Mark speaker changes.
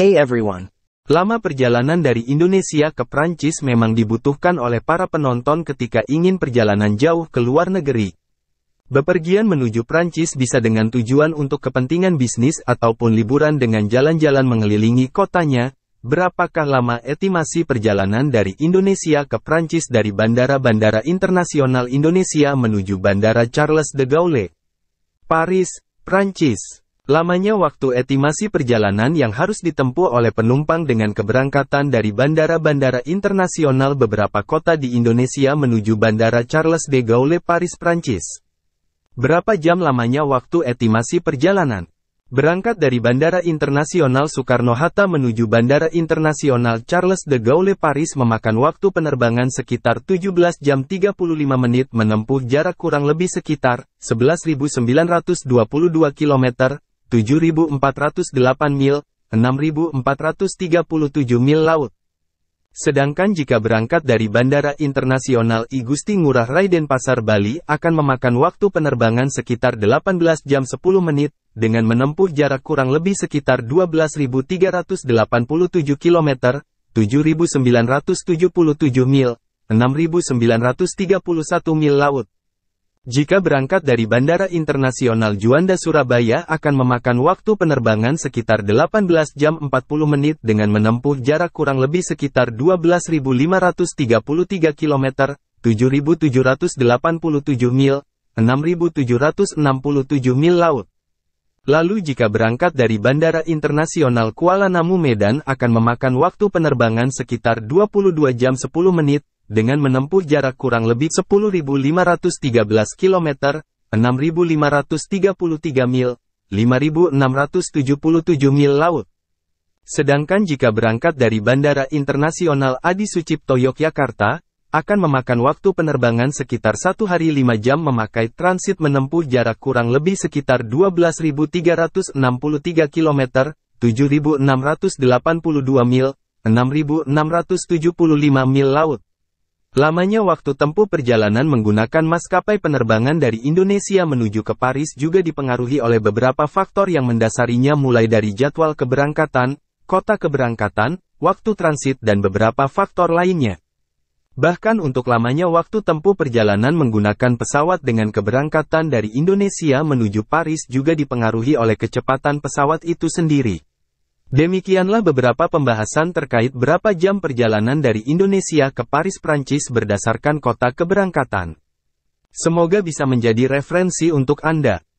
Speaker 1: Hey everyone. Lama perjalanan dari Indonesia ke Prancis memang dibutuhkan oleh para penonton ketika ingin perjalanan jauh ke luar negeri. Bepergian menuju Prancis bisa dengan tujuan untuk kepentingan bisnis ataupun liburan dengan jalan-jalan mengelilingi kotanya. Berapakah lama estimasi perjalanan dari Indonesia ke Prancis dari bandara-bandara internasional Indonesia menuju Bandara Charles de Gaulle, Paris, Prancis? Lamanya waktu estimasi perjalanan yang harus ditempuh oleh penumpang dengan keberangkatan dari bandara-bandara internasional beberapa kota di Indonesia menuju Bandara Charles de Gaulle Paris Prancis. Berapa jam lamanya waktu estimasi perjalanan? Berangkat dari Bandara Internasional Soekarno-Hatta menuju Bandara Internasional Charles de Gaulle Paris memakan waktu penerbangan sekitar 17 jam 35 menit menempuh jarak kurang lebih sekitar 11.922 km 7.408 mil, 6.437 mil laut. Sedangkan jika berangkat dari Bandara Internasional I Gusti Ngurah Rai Denpasar Bali akan memakan waktu penerbangan sekitar 18 jam 10 menit, dengan menempuh jarak kurang lebih sekitar 12.387 km, 7.977 mil, 6.931 mil laut. Jika berangkat dari Bandara Internasional Juanda Surabaya akan memakan waktu penerbangan sekitar 18 jam 40 menit dengan menempuh jarak kurang lebih sekitar 12.533 km, 7.787 mil, 6.767 mil laut. Lalu jika berangkat dari Bandara Internasional Kuala Namu Medan akan memakan waktu penerbangan sekitar 22 jam 10 menit dengan menempuh jarak kurang lebih 10.513 km, 6.533 mil, 5.677 mil laut. Sedangkan jika berangkat dari Bandara Internasional Adi Sucipto Yogyakarta, akan memakan waktu penerbangan sekitar satu hari 5 jam memakai transit menempuh jarak kurang lebih sekitar 12.363 km, 7.682 mil, 6.675 mil laut. Lamanya waktu tempuh perjalanan menggunakan maskapai penerbangan dari Indonesia menuju ke Paris juga dipengaruhi oleh beberapa faktor yang mendasarinya mulai dari jadwal keberangkatan, kota keberangkatan, waktu transit dan beberapa faktor lainnya. Bahkan untuk lamanya waktu tempuh perjalanan menggunakan pesawat dengan keberangkatan dari Indonesia menuju Paris juga dipengaruhi oleh kecepatan pesawat itu sendiri. Demikianlah beberapa pembahasan terkait berapa jam perjalanan dari Indonesia ke Paris Prancis berdasarkan kota keberangkatan. Semoga bisa menjadi referensi untuk Anda.